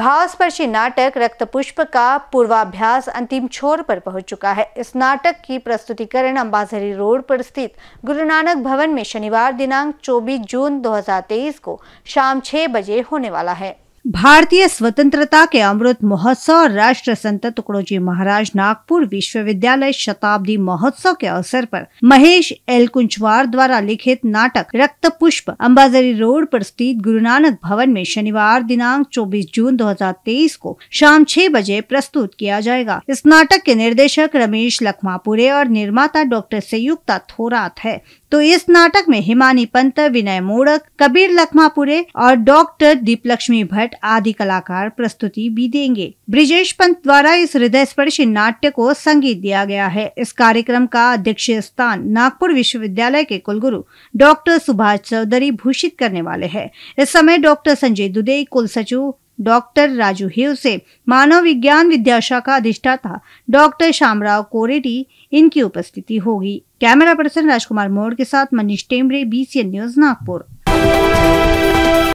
भावस्पर्शी नाटक रक्त पुष्प का पूर्वाभ्यास अंतिम छोर पर पहुंच चुका है इस नाटक की प्रस्तुतिकरण अंबाझरी रोड पर स्थित गुरु नानक भवन में शनिवार दिनांक 24 जून 2023 को शाम 6 बजे होने वाला है भारतीय स्वतंत्रता के अमृत महोत्सव और राष्ट्र संत टुकड़ोजी महाराज नागपुर विश्वविद्यालय शताब्दी महोत्सव के अवसर पर महेश एल कुंजवार द्वारा लिखित नाटक रक्त पुष्प अम्बाजरी रोड पर स्थित गुरु नानक भवन में शनिवार दिनांक 24 जून 2023 को शाम छह बजे प्रस्तुत किया जाएगा इस नाटक के निर्देशक रमेश लखमापुरे और निर्माता डॉक्टर संयुक्ता थोरात है तो इस नाटक में हिमानी पंत विनय मोड़क कबीर लखमापुरे और डॉक्टर दीप लक्ष्मी भट्ट आदि कलाकार प्रस्तुति भी देंगे ब्रिजेश पंत द्वारा इस हृदय स्पर्शी नाट्य को संगीत दिया गया है इस कार्यक्रम का अध्यक्ष स्थान नागपुर विश्वविद्यालय के कुलगुरु डॉक्टर सुभाष चौधरी भूषित करने वाले है इस समय डॉक्टर संजय दुदे कुल सचिव डॉक्टर राजू हिव से मानव विज्ञान विद्याशाखा अधिष्ठाता डॉक्टर श्यामराव कोरेटी इनकी उपस्थिति होगी कैमरा पर्सन राजकुमार मोड़ के साथ मनीष टेमरे बीसीएन न्यूज नागपुर